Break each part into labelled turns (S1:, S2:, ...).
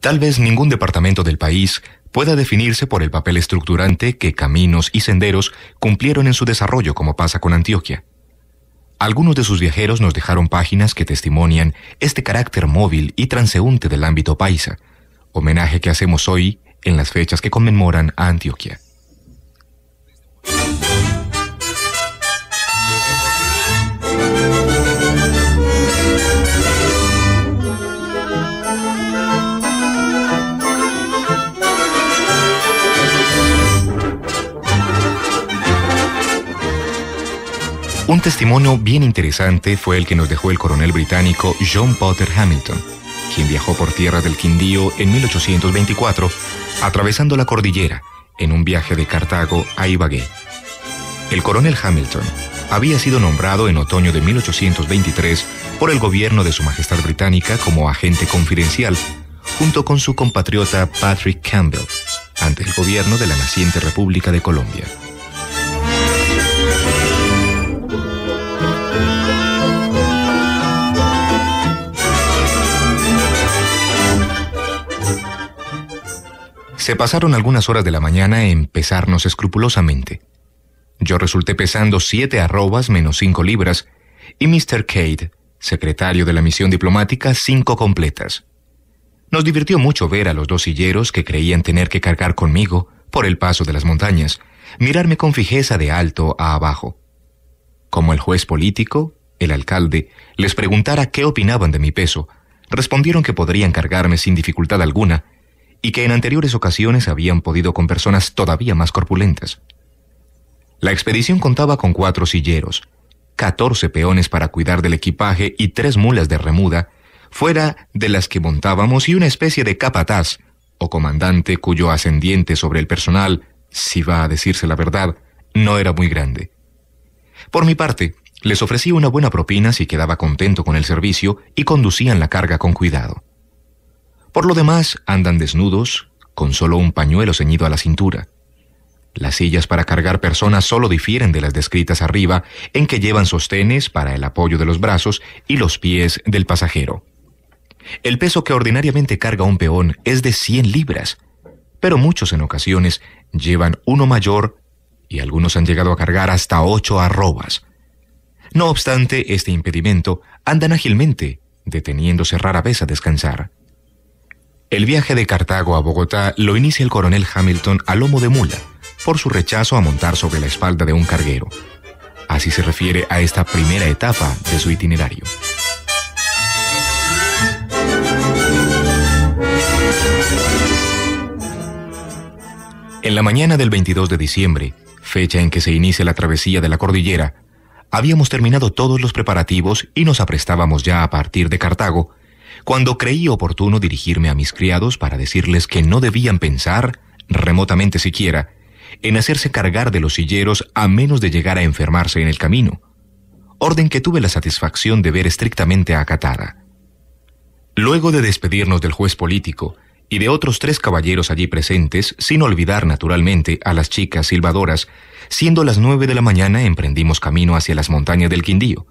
S1: Tal vez ningún departamento del país pueda definirse por el papel estructurante que caminos y senderos cumplieron en su desarrollo como pasa con Antioquia. Algunos de sus viajeros nos dejaron páginas que testimonian este carácter móvil y transeúnte del ámbito paisa, homenaje que hacemos hoy en las fechas que conmemoran a Antioquia. Un testimonio bien interesante fue el que nos dejó el coronel británico John Potter Hamilton, quien viajó por Tierra del Quindío en 1824, atravesando la cordillera, en un viaje de Cartago a Ibagué. El coronel Hamilton había sido nombrado en otoño de 1823 por el gobierno de Su Majestad Británica como agente confidencial, junto con su compatriota Patrick Campbell, ante el gobierno de la naciente República de Colombia. Se pasaron algunas horas de la mañana en pesarnos escrupulosamente. Yo resulté pesando siete arrobas menos cinco libras y Mr. Cade, secretario de la misión diplomática, cinco completas. Nos divirtió mucho ver a los dos silleros que creían tener que cargar conmigo por el paso de las montañas, mirarme con fijeza de alto a abajo. Como el juez político, el alcalde, les preguntara qué opinaban de mi peso, respondieron que podrían cargarme sin dificultad alguna y que en anteriores ocasiones habían podido con personas todavía más corpulentas. La expedición contaba con cuatro silleros, catorce peones para cuidar del equipaje y tres mulas de remuda, fuera de las que montábamos y una especie de capataz, o comandante cuyo ascendiente sobre el personal, si va a decirse la verdad, no era muy grande. Por mi parte, les ofrecí una buena propina si quedaba contento con el servicio y conducían la carga con cuidado. Por lo demás, andan desnudos, con solo un pañuelo ceñido a la cintura. Las sillas para cargar personas solo difieren de las descritas arriba, en que llevan sostenes para el apoyo de los brazos y los pies del pasajero. El peso que ordinariamente carga un peón es de 100 libras, pero muchos en ocasiones llevan uno mayor y algunos han llegado a cargar hasta 8 arrobas. No obstante este impedimento, andan ágilmente, deteniéndose rara vez a descansar. El viaje de Cartago a Bogotá lo inicia el coronel Hamilton a lomo de mula, por su rechazo a montar sobre la espalda de un carguero. Así se refiere a esta primera etapa de su itinerario. En la mañana del 22 de diciembre, fecha en que se inicia la travesía de la cordillera, habíamos terminado todos los preparativos y nos aprestábamos ya a partir de Cartago cuando creí oportuno dirigirme a mis criados para decirles que no debían pensar, remotamente siquiera, en hacerse cargar de los silleros a menos de llegar a enfermarse en el camino, orden que tuve la satisfacción de ver estrictamente acatada. Luego de despedirnos del juez político y de otros tres caballeros allí presentes, sin olvidar naturalmente a las chicas silbadoras, siendo las nueve de la mañana emprendimos camino hacia las montañas del Quindío,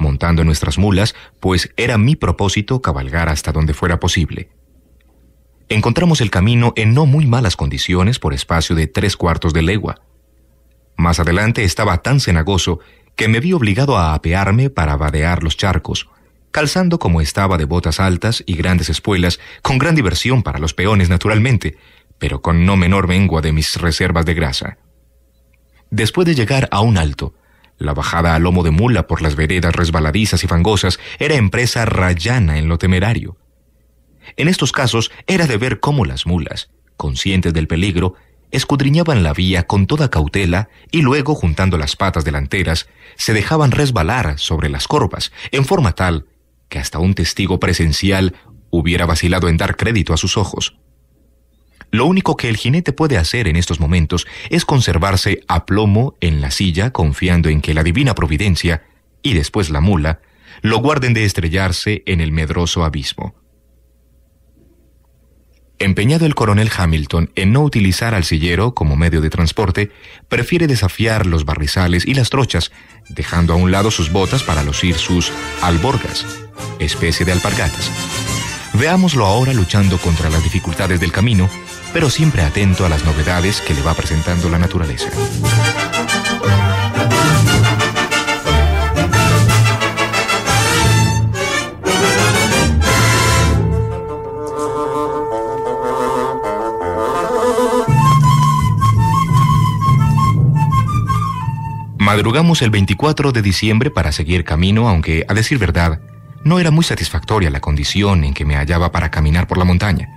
S1: montando nuestras mulas, pues era mi propósito cabalgar hasta donde fuera posible. Encontramos el camino en no muy malas condiciones por espacio de tres cuartos de legua. Más adelante estaba tan cenagoso que me vi obligado a apearme para vadear los charcos, calzando como estaba de botas altas y grandes espuelas, con gran diversión para los peones naturalmente, pero con no menor mengua de mis reservas de grasa. Después de llegar a un alto, la bajada a lomo de mula por las veredas resbaladizas y fangosas era empresa rayana en lo temerario. En estos casos era de ver cómo las mulas, conscientes del peligro, escudriñaban la vía con toda cautela y luego, juntando las patas delanteras, se dejaban resbalar sobre las corvas, en forma tal que hasta un testigo presencial hubiera vacilado en dar crédito a sus ojos. Lo único que el jinete puede hacer en estos momentos es conservarse a plomo en la silla, confiando en que la divina providencia, y después la mula, lo guarden de estrellarse en el medroso abismo. Empeñado el coronel Hamilton en no utilizar al sillero como medio de transporte, prefiere desafiar los barrizales y las trochas, dejando a un lado sus botas para lucir sus alborgas, especie de alpargatas. Veámoslo ahora luchando contra las dificultades del camino pero siempre atento a las novedades que le va presentando la naturaleza. Madrugamos el 24 de diciembre para seguir camino, aunque, a decir verdad, no era muy satisfactoria la condición en que me hallaba para caminar por la montaña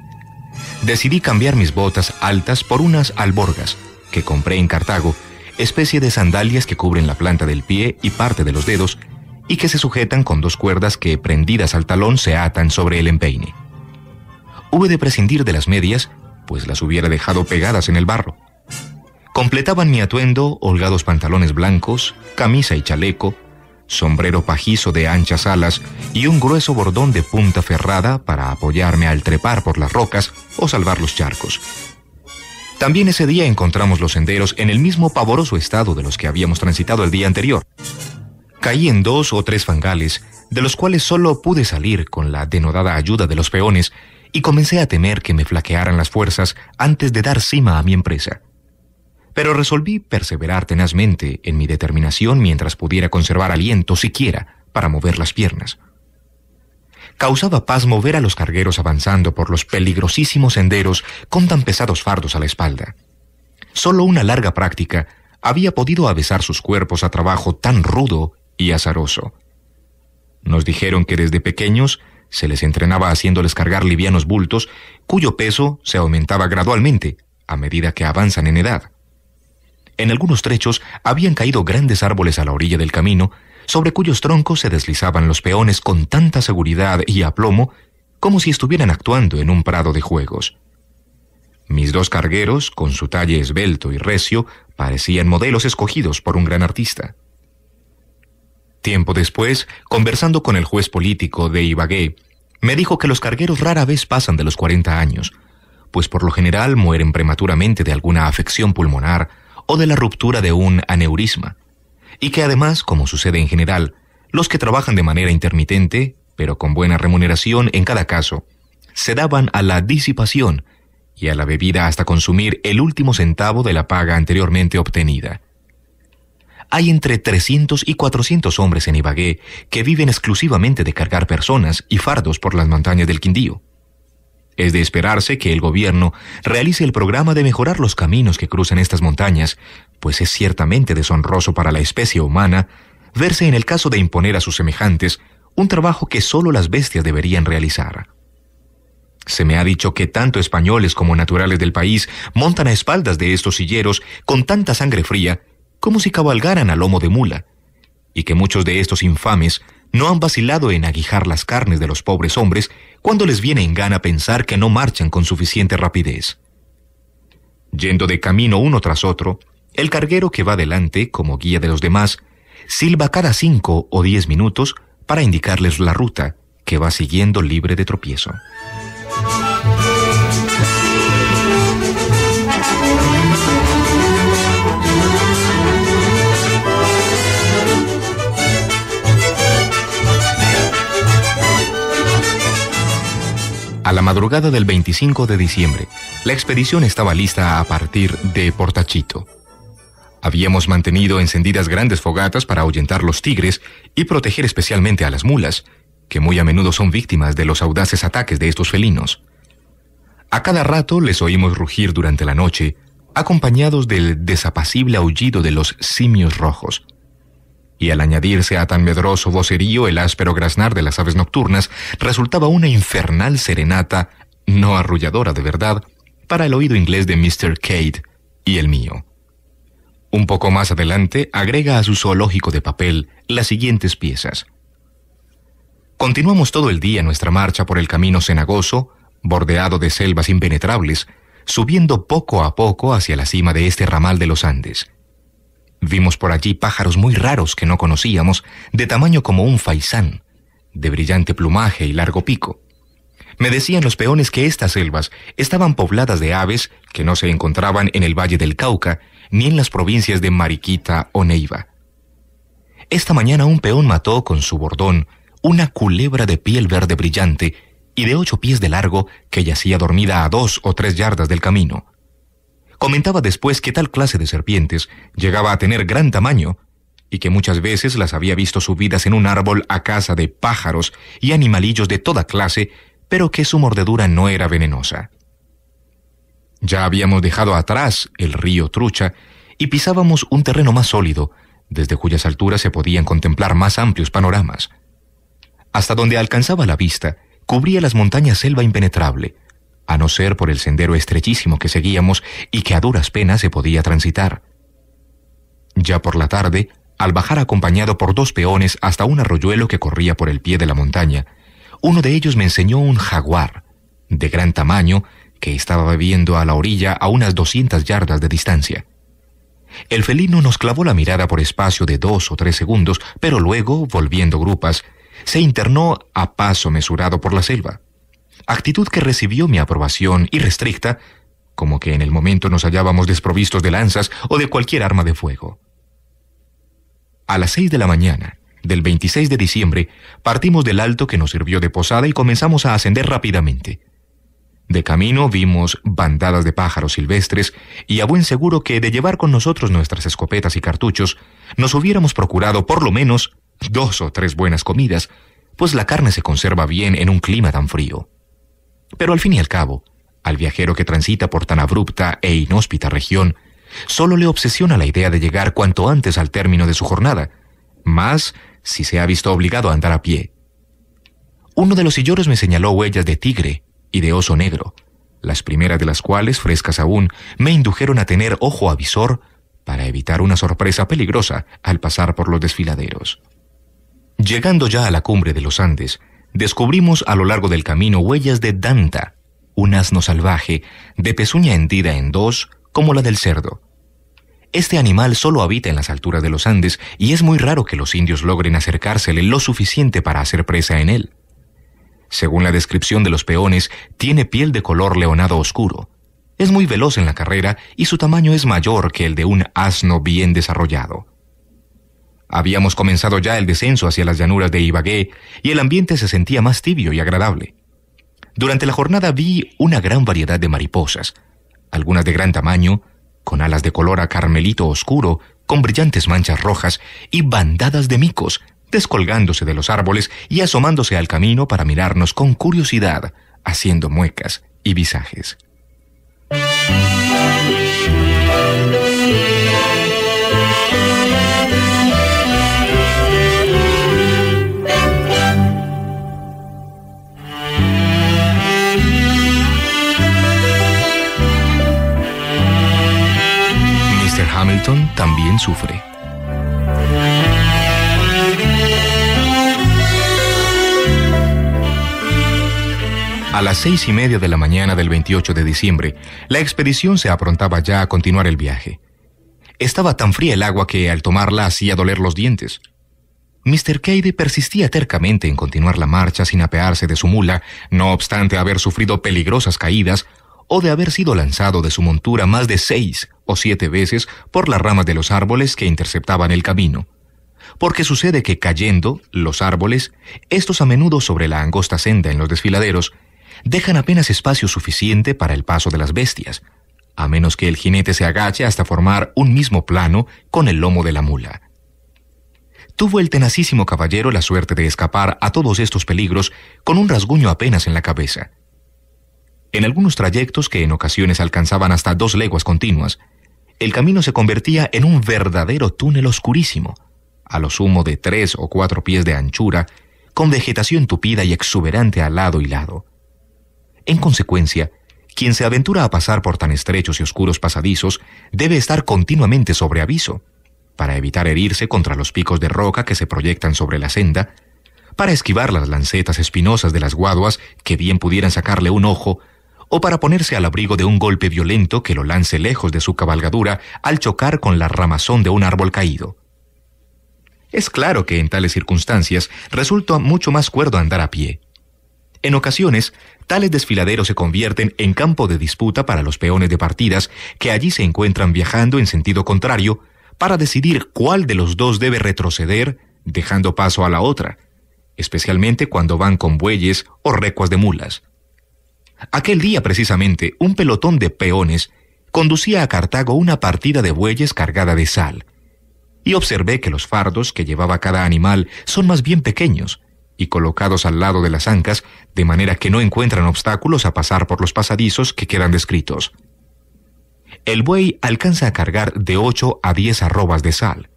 S1: decidí cambiar mis botas altas por unas alborgas que compré en Cartago, especie de sandalias que cubren la planta del pie y parte de los dedos y que se sujetan con dos cuerdas que prendidas al talón se atan sobre el empeine. Hube de prescindir de las medias, pues las hubiera dejado pegadas en el barro. Completaban mi atuendo holgados pantalones blancos, camisa y chaleco, sombrero pajizo de anchas alas y un grueso bordón de punta ferrada para apoyarme al trepar por las rocas o salvar los charcos. También ese día encontramos los senderos en el mismo pavoroso estado de los que habíamos transitado el día anterior. Caí en dos o tres fangales, de los cuales solo pude salir con la denodada ayuda de los peones, y comencé a temer que me flaquearan las fuerzas antes de dar cima a mi empresa pero resolví perseverar tenazmente en mi determinación mientras pudiera conservar aliento siquiera para mover las piernas. Causaba pasmo ver a los cargueros avanzando por los peligrosísimos senderos con tan pesados fardos a la espalda. Solo una larga práctica había podido avesar sus cuerpos a trabajo tan rudo y azaroso. Nos dijeron que desde pequeños se les entrenaba haciéndoles cargar livianos bultos cuyo peso se aumentaba gradualmente a medida que avanzan en edad. En algunos trechos habían caído grandes árboles a la orilla del camino, sobre cuyos troncos se deslizaban los peones con tanta seguridad y aplomo como si estuvieran actuando en un prado de juegos. Mis dos cargueros, con su talle esbelto y recio, parecían modelos escogidos por un gran artista. Tiempo después, conversando con el juez político de Ibagué, me dijo que los cargueros rara vez pasan de los 40 años, pues por lo general mueren prematuramente de alguna afección pulmonar o de la ruptura de un aneurisma, y que además, como sucede en general, los que trabajan de manera intermitente, pero con buena remuneración en cada caso, se daban a la disipación y a la bebida hasta consumir el último centavo de la paga anteriormente obtenida. Hay entre 300 y 400 hombres en Ibagué que viven exclusivamente de cargar personas y fardos por las montañas del Quindío. Es de esperarse que el gobierno realice el programa de mejorar los caminos que cruzan estas montañas, pues es ciertamente deshonroso para la especie humana verse en el caso de imponer a sus semejantes un trabajo que solo las bestias deberían realizar. Se me ha dicho que tanto españoles como naturales del país montan a espaldas de estos silleros con tanta sangre fría como si cabalgaran a lomo de mula, y que muchos de estos infames no han vacilado en aguijar las carnes de los pobres hombres cuando les viene en gana pensar que no marchan con suficiente rapidez. Yendo de camino uno tras otro, el carguero que va delante, como guía de los demás, silba cada cinco o diez minutos para indicarles la ruta que va siguiendo libre de tropiezo. A la madrugada del 25 de diciembre, la expedición estaba lista a partir de Portachito. Habíamos mantenido encendidas grandes fogatas para ahuyentar los tigres y proteger especialmente a las mulas, que muy a menudo son víctimas de los audaces ataques de estos felinos. A cada rato les oímos rugir durante la noche, acompañados del desapacible aullido de los simios rojos y al añadirse a tan medroso vocerío el áspero graznar de las aves nocturnas, resultaba una infernal serenata, no arrulladora de verdad, para el oído inglés de Mr. Kate y el mío. Un poco más adelante agrega a su zoológico de papel las siguientes piezas. Continuamos todo el día nuestra marcha por el camino cenagoso, bordeado de selvas impenetrables, subiendo poco a poco hacia la cima de este ramal de los Andes. Vimos por allí pájaros muy raros que no conocíamos, de tamaño como un faisán, de brillante plumaje y largo pico. Me decían los peones que estas selvas estaban pobladas de aves que no se encontraban en el Valle del Cauca ni en las provincias de Mariquita o Neiva. Esta mañana un peón mató con su bordón una culebra de piel verde brillante y de ocho pies de largo que yacía dormida a dos o tres yardas del camino. Comentaba después que tal clase de serpientes llegaba a tener gran tamaño y que muchas veces las había visto subidas en un árbol a casa de pájaros y animalillos de toda clase, pero que su mordedura no era venenosa. Ya habíamos dejado atrás el río Trucha y pisábamos un terreno más sólido, desde cuyas alturas se podían contemplar más amplios panoramas. Hasta donde alcanzaba la vista, cubría las montañas selva impenetrable, a no ser por el sendero estrechísimo que seguíamos y que a duras penas se podía transitar. Ya por la tarde, al bajar acompañado por dos peones hasta un arroyuelo que corría por el pie de la montaña, uno de ellos me enseñó un jaguar, de gran tamaño, que estaba bebiendo a la orilla a unas 200 yardas de distancia. El felino nos clavó la mirada por espacio de dos o tres segundos, pero luego, volviendo grupas, se internó a paso mesurado por la selva actitud que recibió mi aprobación irrestricta, como que en el momento nos hallábamos desprovistos de lanzas o de cualquier arma de fuego. A las seis de la mañana del 26 de diciembre partimos del alto que nos sirvió de posada y comenzamos a ascender rápidamente. De camino vimos bandadas de pájaros silvestres y a buen seguro que de llevar con nosotros nuestras escopetas y cartuchos, nos hubiéramos procurado por lo menos dos o tres buenas comidas, pues la carne se conserva bien en un clima tan frío. Pero al fin y al cabo, al viajero que transita por tan abrupta e inhóspita región, solo le obsesiona la idea de llegar cuanto antes al término de su jornada, más si se ha visto obligado a andar a pie. Uno de los sillores me señaló huellas de tigre y de oso negro, las primeras de las cuales, frescas aún, me indujeron a tener ojo avisor para evitar una sorpresa peligrosa al pasar por los desfiladeros. Llegando ya a la cumbre de los Andes, descubrimos a lo largo del camino huellas de Danta, un asno salvaje, de pezuña hendida en dos, como la del cerdo. Este animal solo habita en las alturas de los Andes y es muy raro que los indios logren acercársele lo suficiente para hacer presa en él. Según la descripción de los peones, tiene piel de color leonado oscuro. Es muy veloz en la carrera y su tamaño es mayor que el de un asno bien desarrollado. Habíamos comenzado ya el descenso hacia las llanuras de Ibagué y el ambiente se sentía más tibio y agradable. Durante la jornada vi una gran variedad de mariposas, algunas de gran tamaño, con alas de color a carmelito oscuro, con brillantes manchas rojas y bandadas de micos, descolgándose de los árboles y asomándose al camino para mirarnos con curiosidad, haciendo muecas y visajes. también sufre. A las seis y media de la mañana del 28 de diciembre, la expedición se aprontaba ya a continuar el viaje. Estaba tan fría el agua que al tomarla hacía doler los dientes. Mr. Cady persistía tercamente en continuar la marcha sin apearse de su mula, no obstante haber sufrido peligrosas caídas o de haber sido lanzado de su montura más de seis o siete veces por las ramas de los árboles que interceptaban el camino. Porque sucede que cayendo los árboles, estos a menudo sobre la angosta senda en los desfiladeros, dejan apenas espacio suficiente para el paso de las bestias, a menos que el jinete se agache hasta formar un mismo plano con el lomo de la mula. Tuvo el tenacísimo caballero la suerte de escapar a todos estos peligros con un rasguño apenas en la cabeza. En algunos trayectos, que en ocasiones alcanzaban hasta dos leguas continuas, el camino se convertía en un verdadero túnel oscurísimo, a lo sumo de tres o cuatro pies de anchura, con vegetación tupida y exuberante a lado y lado. En consecuencia, quien se aventura a pasar por tan estrechos y oscuros pasadizos debe estar continuamente sobre aviso, para evitar herirse contra los picos de roca que se proyectan sobre la senda, para esquivar las lancetas espinosas de las guaduas que bien pudieran sacarle un ojo o para ponerse al abrigo de un golpe violento que lo lance lejos de su cabalgadura al chocar con la ramazón de un árbol caído. Es claro que en tales circunstancias resulta mucho más cuerdo andar a pie. En ocasiones, tales desfiladeros se convierten en campo de disputa para los peones de partidas que allí se encuentran viajando en sentido contrario para decidir cuál de los dos debe retroceder, dejando paso a la otra, especialmente cuando van con bueyes o recuas de mulas. Aquel día precisamente, un pelotón de peones conducía a Cartago una partida de bueyes cargada de sal. Y observé que los fardos que llevaba cada animal son más bien pequeños y colocados al lado de las ancas, de manera que no encuentran obstáculos a pasar por los pasadizos que quedan descritos. El buey alcanza a cargar de 8 a 10 arrobas de sal,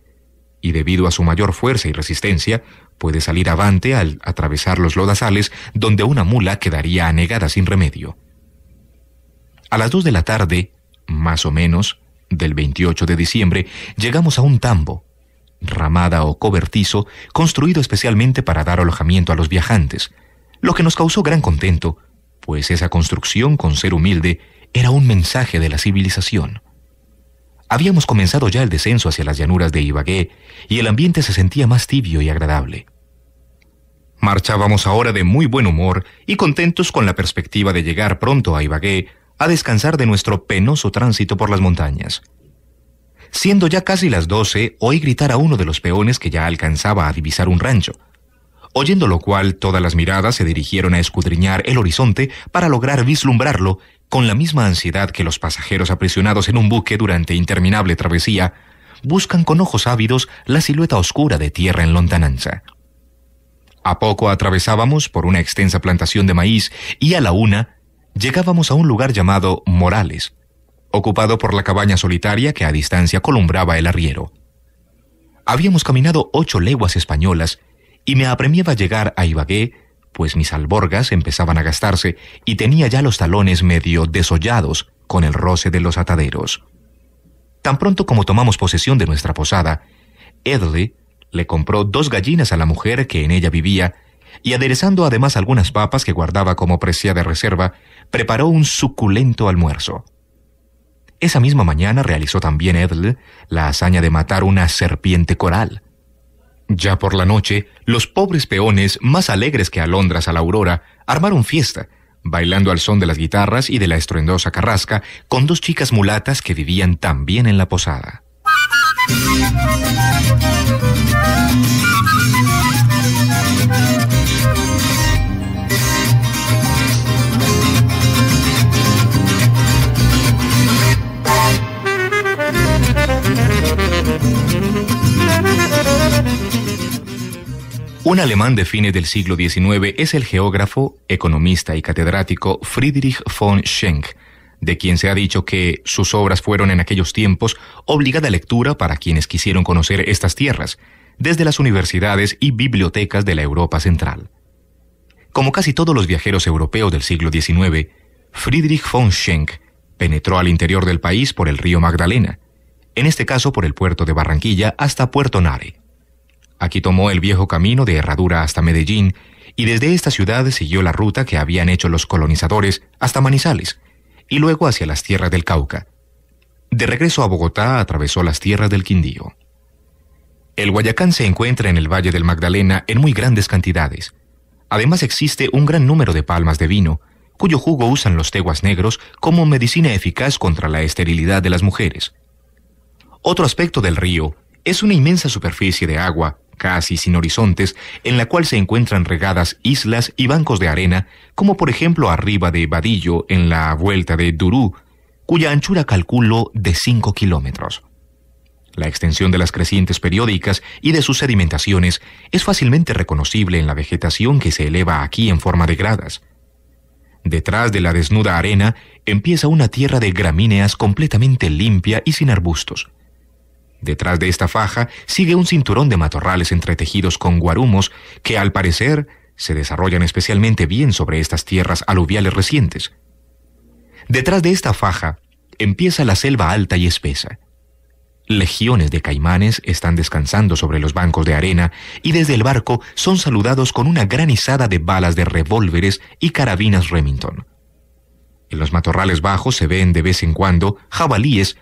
S1: y debido a su mayor fuerza y resistencia, puede salir avante al atravesar los lodazales donde una mula quedaría anegada sin remedio. A las 2 de la tarde, más o menos, del 28 de diciembre, llegamos a un tambo, ramada o cobertizo, construido especialmente para dar alojamiento a los viajantes, lo que nos causó gran contento, pues esa construcción, con ser humilde, era un mensaje de la civilización. Habíamos comenzado ya el descenso hacia las llanuras de Ibagué y el ambiente se sentía más tibio y agradable. Marchábamos ahora de muy buen humor y contentos con la perspectiva de llegar pronto a Ibagué a descansar de nuestro penoso tránsito por las montañas. Siendo ya casi las doce, oí gritar a uno de los peones que ya alcanzaba a divisar un rancho, oyendo lo cual todas las miradas se dirigieron a escudriñar el horizonte para lograr vislumbrarlo con la misma ansiedad que los pasajeros aprisionados en un buque durante interminable travesía, buscan con ojos ávidos la silueta oscura de tierra en lontananza. A poco atravesábamos por una extensa plantación de maíz y a la una llegábamos a un lugar llamado Morales, ocupado por la cabaña solitaria que a distancia columbraba el arriero. Habíamos caminado ocho leguas españolas y me apremiaba llegar a Ibagué pues mis alborgas empezaban a gastarse y tenía ya los talones medio desollados con el roce de los ataderos. Tan pronto como tomamos posesión de nuestra posada, Edley le compró dos gallinas a la mujer que en ella vivía y aderezando además algunas papas que guardaba como preciada de reserva, preparó un suculento almuerzo. Esa misma mañana realizó también Edle la hazaña de matar una serpiente coral, ya por la noche, los pobres peones, más alegres que alondras a la aurora, armaron fiesta, bailando al son de las guitarras y de la estruendosa carrasca, con dos chicas mulatas que vivían también en la posada. Un alemán de fines del siglo XIX es el geógrafo, economista y catedrático Friedrich von Schenk, de quien se ha dicho que sus obras fueron en aquellos tiempos obligada lectura para quienes quisieron conocer estas tierras, desde las universidades y bibliotecas de la Europa Central. Como casi todos los viajeros europeos del siglo XIX, Friedrich von Schenk penetró al interior del país por el río Magdalena, en este caso por el puerto de Barranquilla hasta Puerto Nare. Aquí tomó el viejo camino de Herradura hasta Medellín y desde esta ciudad siguió la ruta que habían hecho los colonizadores hasta Manizales y luego hacia las tierras del Cauca. De regreso a Bogotá atravesó las tierras del Quindío. El Guayacán se encuentra en el Valle del Magdalena en muy grandes cantidades. Además existe un gran número de palmas de vino, cuyo jugo usan los teguas negros como medicina eficaz contra la esterilidad de las mujeres. Otro aspecto del río es una inmensa superficie de agua, casi sin horizontes, en la cual se encuentran regadas islas y bancos de arena, como por ejemplo arriba de Vadillo en la vuelta de Durú, cuya anchura calculo de 5 kilómetros. La extensión de las crecientes periódicas y de sus sedimentaciones es fácilmente reconocible en la vegetación que se eleva aquí en forma de gradas. Detrás de la desnuda arena empieza una tierra de gramíneas completamente limpia y sin arbustos. Detrás de esta faja sigue un cinturón de matorrales entretejidos con guarumos que al parecer se desarrollan especialmente bien sobre estas tierras aluviales recientes. Detrás de esta faja empieza la selva alta y espesa. Legiones de caimanes están descansando sobre los bancos de arena y desde el barco son saludados con una granizada de balas de revólveres y carabinas Remington. En los matorrales bajos se ven de vez en cuando jabalíes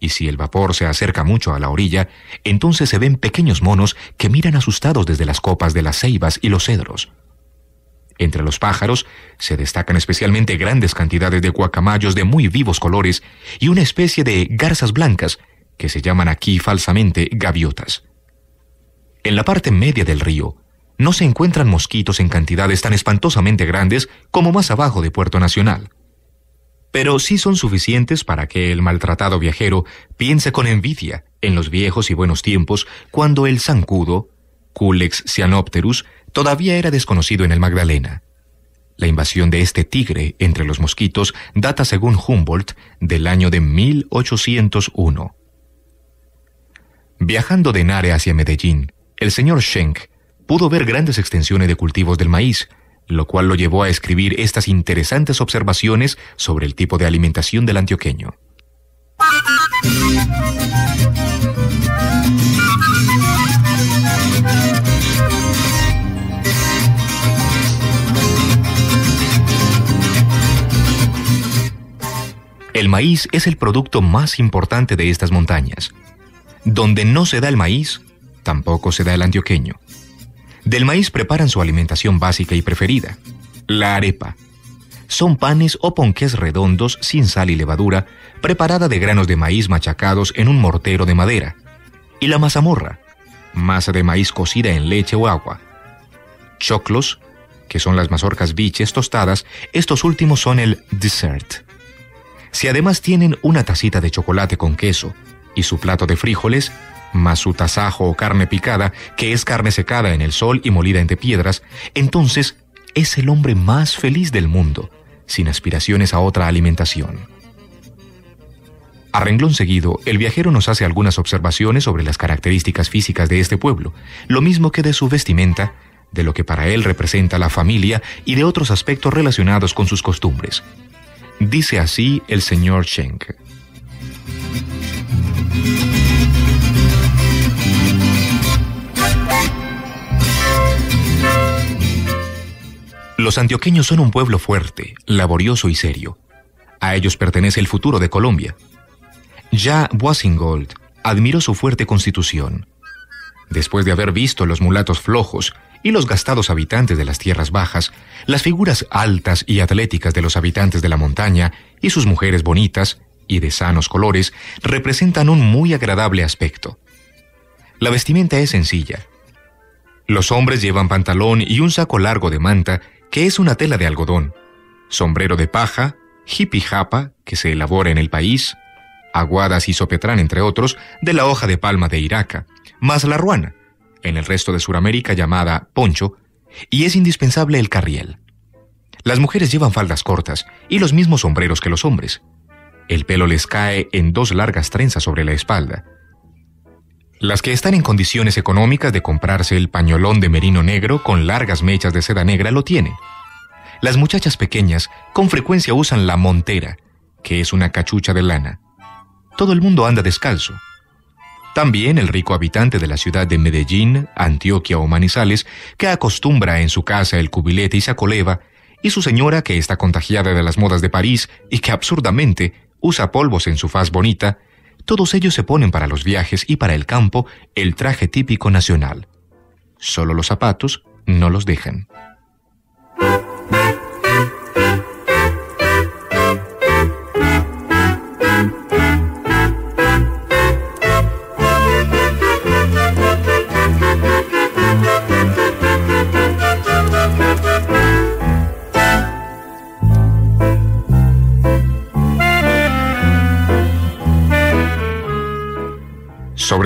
S1: y si el vapor se acerca mucho a la orilla, entonces se ven pequeños monos que miran asustados desde las copas de las ceibas y los cedros. Entre los pájaros se destacan especialmente grandes cantidades de guacamayos de muy vivos colores y una especie de garzas blancas que se llaman aquí falsamente gaviotas. En la parte media del río no se encuentran mosquitos en cantidades tan espantosamente grandes como más abajo de Puerto Nacional pero sí son suficientes para que el maltratado viajero piense con envidia en los viejos y buenos tiempos cuando el zancudo, Culex cyanopterus, todavía era desconocido en el Magdalena. La invasión de este tigre entre los mosquitos data, según Humboldt, del año de 1801. Viajando de Nare hacia Medellín, el señor Schenck pudo ver grandes extensiones de cultivos del maíz, lo cual lo llevó a escribir estas interesantes observaciones sobre el tipo de alimentación del antioqueño. El maíz es el producto más importante de estas montañas. Donde no se da el maíz, tampoco se da el antioqueño. Del maíz preparan su alimentación básica y preferida, la arepa. Son panes o ponques redondos sin sal y levadura, preparada de granos de maíz machacados en un mortero de madera. Y la mazamorra, masa de maíz cocida en leche o agua. Choclos, que son las mazorcas biches tostadas, estos últimos son el dessert. Si además tienen una tacita de chocolate con queso y su plato de frijoles, más su tasajo o carne picada, que es carne secada en el sol y molida entre piedras, entonces es el hombre más feliz del mundo, sin aspiraciones a otra alimentación. A renglón seguido, el viajero nos hace algunas observaciones sobre las características físicas de este pueblo, lo mismo que de su vestimenta, de lo que para él representa la familia y de otros aspectos relacionados con sus costumbres. Dice así el señor Schenck. Los antioqueños son un pueblo fuerte, laborioso y serio. A ellos pertenece el futuro de Colombia. Ya Boisingold admiró su fuerte constitución. Después de haber visto los mulatos flojos y los gastados habitantes de las tierras bajas, las figuras altas y atléticas de los habitantes de la montaña y sus mujeres bonitas y de sanos colores representan un muy agradable aspecto. La vestimenta es sencilla. Los hombres llevan pantalón y un saco largo de manta que es una tela de algodón, sombrero de paja, japa, que se elabora en el país, aguadas y sopetrán, entre otros, de la hoja de palma de Iraca, más la ruana, en el resto de Sudamérica llamada poncho, y es indispensable el carriel. Las mujeres llevan faldas cortas y los mismos sombreros que los hombres. El pelo les cae en dos largas trenzas sobre la espalda. Las que están en condiciones económicas de comprarse el pañolón de merino negro con largas mechas de seda negra lo tienen. Las muchachas pequeñas con frecuencia usan la montera, que es una cachucha de lana. Todo el mundo anda descalzo. También el rico habitante de la ciudad de Medellín, Antioquia o Manizales, que acostumbra en su casa el cubilete y sacoleva, y su señora que está contagiada de las modas de París y que absurdamente usa polvos en su faz bonita, todos ellos se ponen para los viajes y para el campo el traje típico nacional. Solo los zapatos no los dejan.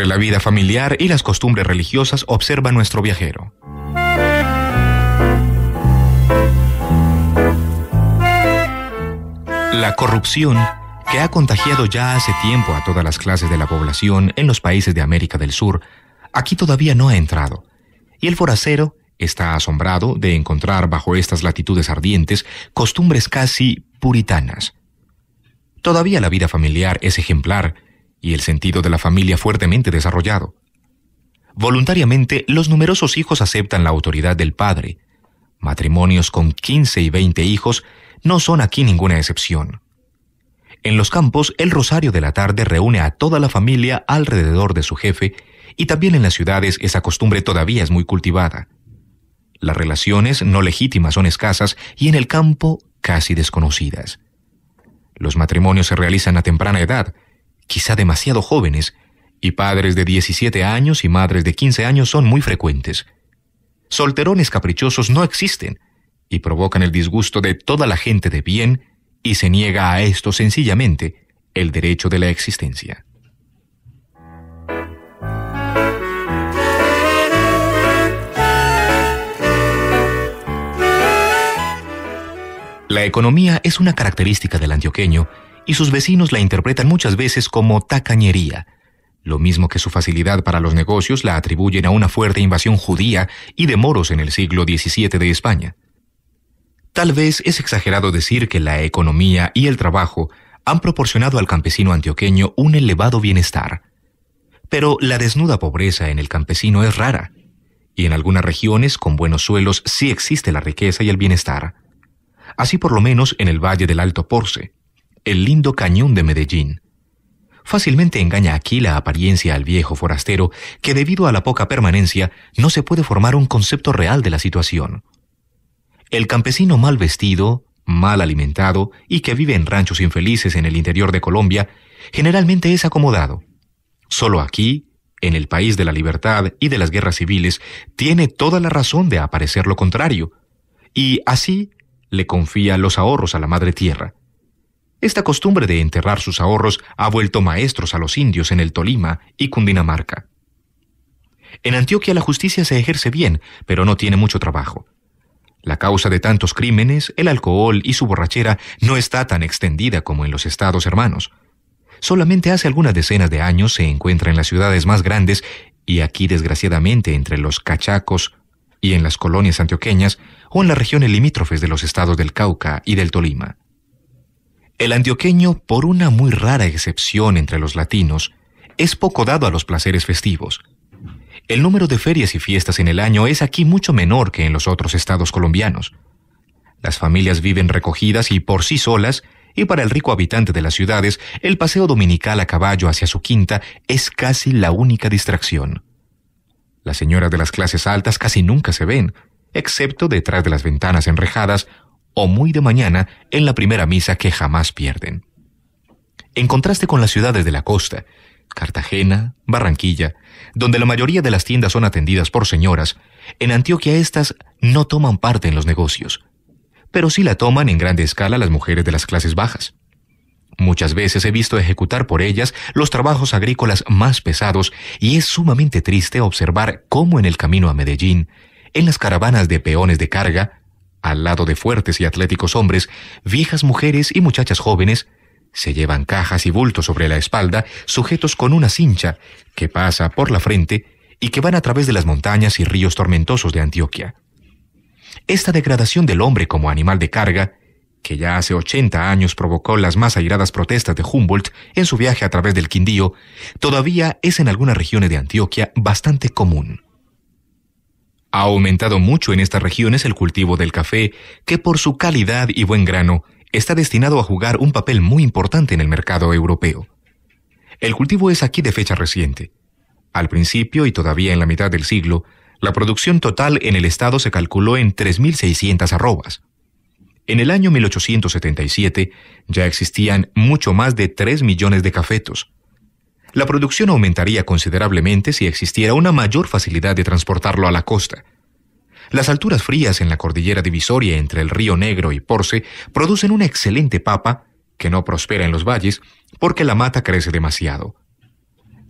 S1: la vida familiar y las costumbres religiosas observa nuestro viajero. La corrupción que ha contagiado ya hace tiempo a todas las clases de la población en los países de América del Sur, aquí todavía no ha entrado. Y el foracero está asombrado de encontrar bajo estas latitudes ardientes costumbres casi puritanas. Todavía la vida familiar es ejemplar, y el sentido de la familia fuertemente desarrollado. Voluntariamente, los numerosos hijos aceptan la autoridad del padre. Matrimonios con 15 y 20 hijos no son aquí ninguna excepción. En los campos, el Rosario de la Tarde reúne a toda la familia alrededor de su jefe y también en las ciudades esa costumbre todavía es muy cultivada. Las relaciones no legítimas son escasas y en el campo casi desconocidas. Los matrimonios se realizan a temprana edad, quizá demasiado jóvenes, y padres de 17 años y madres de 15 años son muy frecuentes. Solterones caprichosos no existen y provocan el disgusto de toda la gente de bien y se niega a esto sencillamente el derecho de la existencia. La economía es una característica del antioqueño y sus vecinos la interpretan muchas veces como tacañería. Lo mismo que su facilidad para los negocios la atribuyen a una fuerte invasión judía y de moros en el siglo XVII de España. Tal vez es exagerado decir que la economía y el trabajo han proporcionado al campesino antioqueño un elevado bienestar. Pero la desnuda pobreza en el campesino es rara, y en algunas regiones con buenos suelos sí existe la riqueza y el bienestar. Así por lo menos en el Valle del Alto Porce, el lindo cañón de Medellín. Fácilmente engaña aquí la apariencia al viejo forastero que debido a la poca permanencia no se puede formar un concepto real de la situación. El campesino mal vestido, mal alimentado y que vive en ranchos infelices en el interior de Colombia, generalmente es acomodado. Solo aquí, en el país de la libertad y de las guerras civiles, tiene toda la razón de aparecer lo contrario, y así le confía los ahorros a la madre tierra. Esta costumbre de enterrar sus ahorros ha vuelto maestros a los indios en el Tolima y Cundinamarca. En Antioquia la justicia se ejerce bien, pero no tiene mucho trabajo. La causa de tantos crímenes, el alcohol y su borrachera, no está tan extendida como en los estados hermanos. Solamente hace algunas decenas de años se encuentra en las ciudades más grandes y aquí desgraciadamente entre los cachacos y en las colonias antioqueñas o en las regiones limítrofes de los estados del Cauca y del Tolima. El antioqueño, por una muy rara excepción entre los latinos, es poco dado a los placeres festivos. El número de ferias y fiestas en el año es aquí mucho menor que en los otros estados colombianos. Las familias viven recogidas y por sí solas, y para el rico habitante de las ciudades, el paseo dominical a caballo hacia su quinta es casi la única distracción. Las señoras de las clases altas casi nunca se ven, excepto detrás de las ventanas enrejadas o muy de mañana en la primera misa que jamás pierden. En contraste con las ciudades de la costa, Cartagena, Barranquilla, donde la mayoría de las tiendas son atendidas por señoras, en Antioquia estas no toman parte en los negocios, pero sí la toman en grande escala las mujeres de las clases bajas. Muchas veces he visto ejecutar por ellas los trabajos agrícolas más pesados y es sumamente triste observar cómo en el camino a Medellín, en las caravanas de peones de carga, al lado de fuertes y atléticos hombres, viejas mujeres y muchachas jóvenes, se llevan cajas y bultos sobre la espalda, sujetos con una cincha que pasa por la frente y que van a través de las montañas y ríos tormentosos de Antioquia. Esta degradación del hombre como animal de carga, que ya hace 80 años provocó las más airadas protestas de Humboldt en su viaje a través del Quindío, todavía es en algunas regiones de Antioquia bastante común. Ha aumentado mucho en estas regiones el cultivo del café, que por su calidad y buen grano está destinado a jugar un papel muy importante en el mercado europeo. El cultivo es aquí de fecha reciente. Al principio y todavía en la mitad del siglo, la producción total en el estado se calculó en 3.600 arrobas. En el año 1877 ya existían mucho más de 3 millones de cafetos. La producción aumentaría considerablemente si existiera una mayor facilidad de transportarlo a la costa. Las alturas frías en la cordillera divisoria entre el río Negro y Porce producen una excelente papa que no prospera en los valles porque la mata crece demasiado.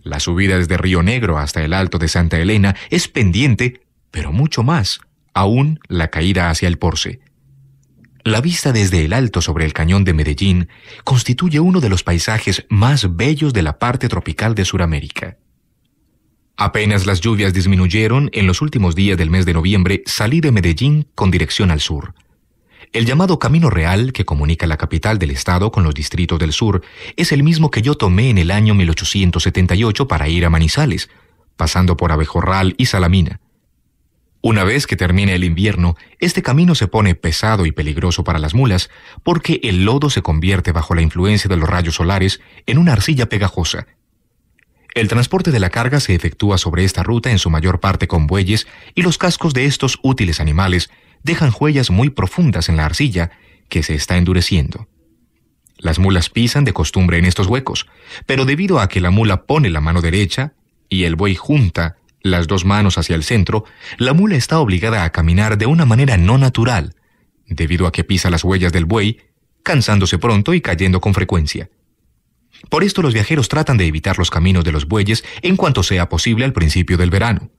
S1: La subida desde Río Negro hasta el Alto de Santa Elena es pendiente, pero mucho más, aún la caída hacia el Porce. La vista desde el alto sobre el cañón de Medellín constituye uno de los paisajes más bellos de la parte tropical de Sudamérica. Apenas las lluvias disminuyeron, en los últimos días del mes de noviembre salí de Medellín con dirección al sur. El llamado Camino Real, que comunica la capital del estado con los distritos del sur, es el mismo que yo tomé en el año 1878 para ir a Manizales, pasando por Abejorral y Salamina. Una vez que termine el invierno, este camino se pone pesado y peligroso para las mulas porque el lodo se convierte bajo la influencia de los rayos solares en una arcilla pegajosa. El transporte de la carga se efectúa sobre esta ruta en su mayor parte con bueyes y los cascos de estos útiles animales dejan huellas muy profundas en la arcilla que se está endureciendo. Las mulas pisan de costumbre en estos huecos, pero debido a que la mula pone la mano derecha y el buey junta las dos manos hacia el centro, la mula está obligada a caminar de una manera no natural, debido a que pisa las huellas del buey, cansándose pronto y cayendo con frecuencia. Por esto los viajeros tratan de evitar los caminos de los bueyes en cuanto sea posible al principio del verano.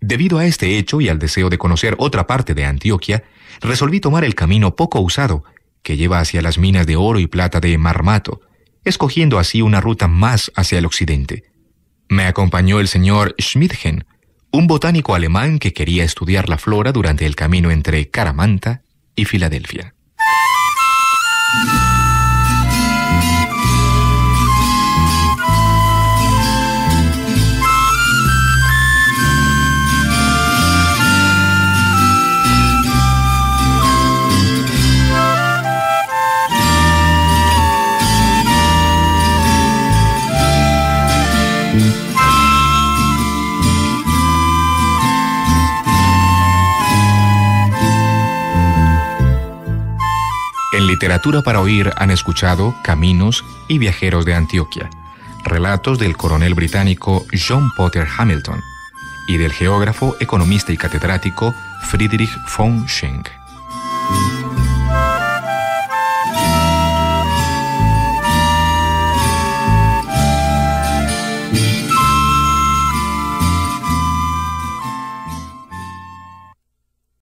S1: Debido a este hecho y al deseo de conocer otra parte de Antioquia, resolví tomar el camino poco usado que lleva hacia las minas de oro y plata de Marmato, escogiendo así una ruta más hacia el occidente. Me acompañó el señor Schmidgen, un botánico alemán que quería estudiar la flora durante el camino entre Caramanta y Filadelfia. literatura para oír han escuchado Caminos y Viajeros de Antioquia, relatos del coronel británico John Potter Hamilton y del geógrafo, economista y catedrático Friedrich von Schenck.